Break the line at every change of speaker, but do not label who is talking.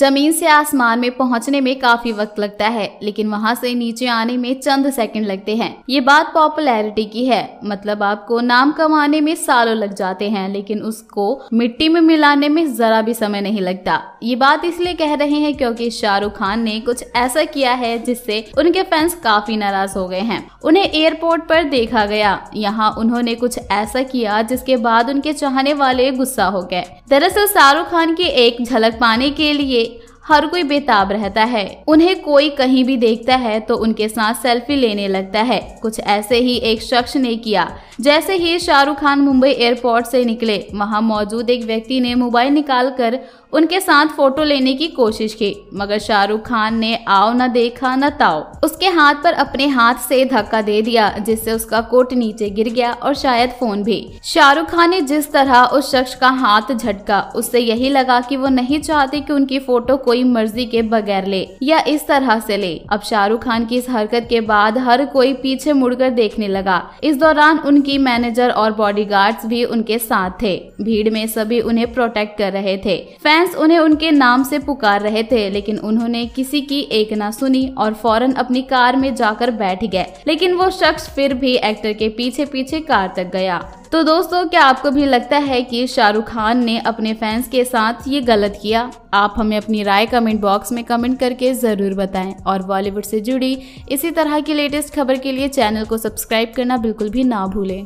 जमीन से आसमान में पहुंचने में काफी वक्त लगता है लेकिन वहां से नीचे आने में चंद सेकंड लगते हैं ये बात पॉपुलैरिटी की है मतलब आपको नाम कमाने में सालों लग जाते हैं लेकिन उसको मिट्टी में मिलाने में जरा भी समय नहीं लगता ये बात इसलिए कह रहे हैं क्योंकि शाहरुख खान ने कुछ ऐसा किया है जिससे उनके फैंस काफी नाराज हो गए हैं उन्हें एयरपोर्ट पर देखा गया यहाँ उन्होंने कुछ ऐसा किया जिसके बाद उनके चाहने वाले गुस्सा हो गए दरअसल शाहरुख खान की एक झलक पाने के लिए हर कोई बेताब रहता है उन्हें कोई कहीं भी देखता है तो उनके साथ सेल्फी लेने लगता है कुछ ऐसे ही एक शख्स ने किया जैसे ही शाहरुख खान मुंबई एयरपोर्ट से निकले वहां मौजूद एक व्यक्ति ने मोबाइल निकालकर उनके साथ फोटो लेने की कोशिश की मगर शाहरुख खान ने आओ न देखा न ताओ उसके हाथ पर अपने हाथ से धक्का दे दिया जिससे उसका कोट नीचे गिर गया और शायद फोन भी शाहरुख खान ने जिस तरह उस शख्स का हाथ झटका उससे यही लगा कि वो नहीं चाहते कि उनकी फोटो कोई कोई मर्जी के बगैर ले या इस तरह से ले अब शाहरुख खान की इस हरकत के बाद हर कोई पीछे मुड़कर देखने लगा इस दौरान उनकी मैनेजर और बॉडीगार्ड्स भी उनके साथ थे भीड़ में सभी उन्हें प्रोटेक्ट कर रहे थे फैंस उन्हें उनके नाम से पुकार रहे थे लेकिन उन्होंने किसी की एक न सुनी और फौरन अपनी कार में जाकर बैठ गए लेकिन वो शख्स फिर भी एक्टर के पीछे पीछे कार तक गया तो दोस्तों क्या आपको भी लगता है कि शाहरुख खान ने अपने फैंस के साथ ये गलत किया आप हमें अपनी राय कमेंट बॉक्स में कमेंट करके ज़रूर बताएं और बॉलीवुड से जुड़ी इसी तरह की लेटेस्ट खबर के लिए चैनल को सब्सक्राइब करना बिल्कुल भी ना भूलें